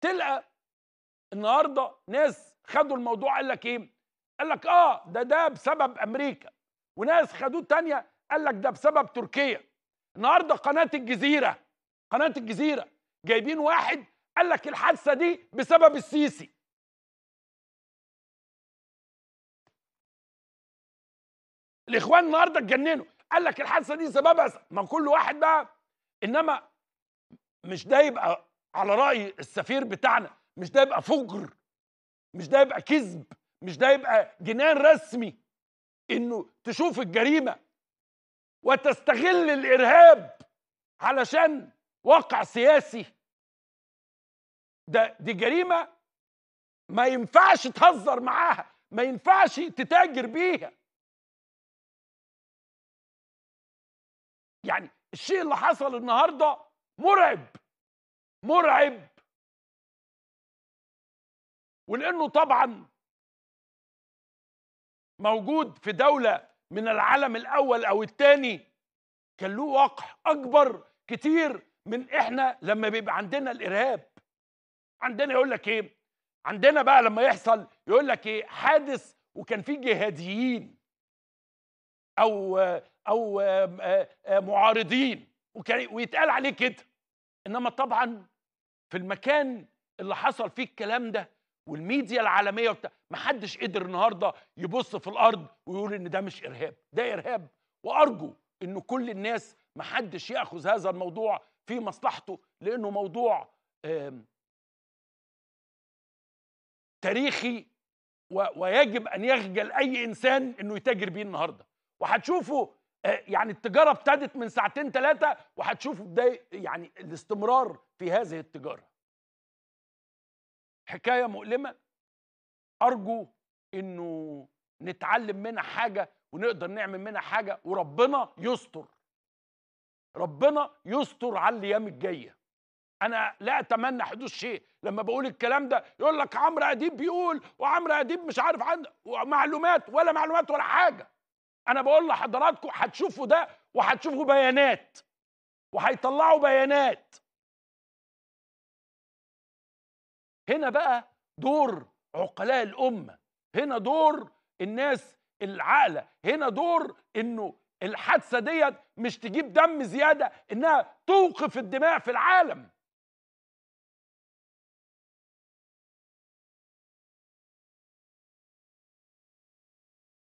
تلقى النهارده ناس خدوا الموضوع قال لك ايه؟ قال لك اه ده ده بسبب امريكا وناس خدوه تانية قال لك ده بسبب تركيا النهارده قناه الجزيره قناه الجزيره جايبين واحد قال لك الحادثه دي بسبب السيسي الاخوان النهارده اتجننوا قال لك الحادثه دي سببها ما كل واحد بقى انما مش ده يبقى على راي السفير بتاعنا مش ده يبقى فجر مش ده يبقى كذب مش ده يبقى جنان رسمي انه تشوف الجريمه وتستغل الارهاب علشان واقع سياسي ده دي جريمه ما ينفعش تهزر معاها ما ينفعش تتاجر بيها يعني الشيء اللي حصل النهارده مرعب مرعب ولانه طبعا موجود في دوله من العالم الاول او الثاني كان له وقع اكبر كتير من احنا لما بيبقى عندنا الارهاب عندنا يقول لك ايه عندنا بقى لما يحصل يقول لك ايه حادث وكان في جهاديين او او آه، آه، آه، معارضين ويتقال عليه كده انما طبعا في المكان اللي حصل فيه الكلام ده والميديا العالميه وبتاع محدش قدر النهارده يبص في الارض ويقول ان ده مش ارهاب ده ارهاب وارجو ان كل الناس محدش ياخذ هذا الموضوع في مصلحته لانه موضوع تاريخي ويجب ان يخجل اي انسان انه يتاجر بيه النهارده وهتشوفوا آه، يعني التجاره ابتدت من ساعتين ثلاثه وهتشوفوا ده يعني الاستمرار في هذه التجاره حكايه مؤلمه ارجو انه نتعلم منها حاجه ونقدر نعمل منها حاجه وربنا يستر ربنا يستر على الايام الجايه انا لا اتمنى حدوث شيء لما بقول الكلام ده يقول لك عمرو اديب بيقول وعمرو اديب مش عارف عنده معلومات ولا معلومات ولا حاجه انا بقول لحضراتكم هتشوفوا ده وهتشوفوا بيانات وهيطلعوا بيانات هنا بقى دور عقلاء الامه هنا دور الناس العاقله هنا دور انه الحادثه ديت مش تجيب دم زياده انها توقف الدماء في العالم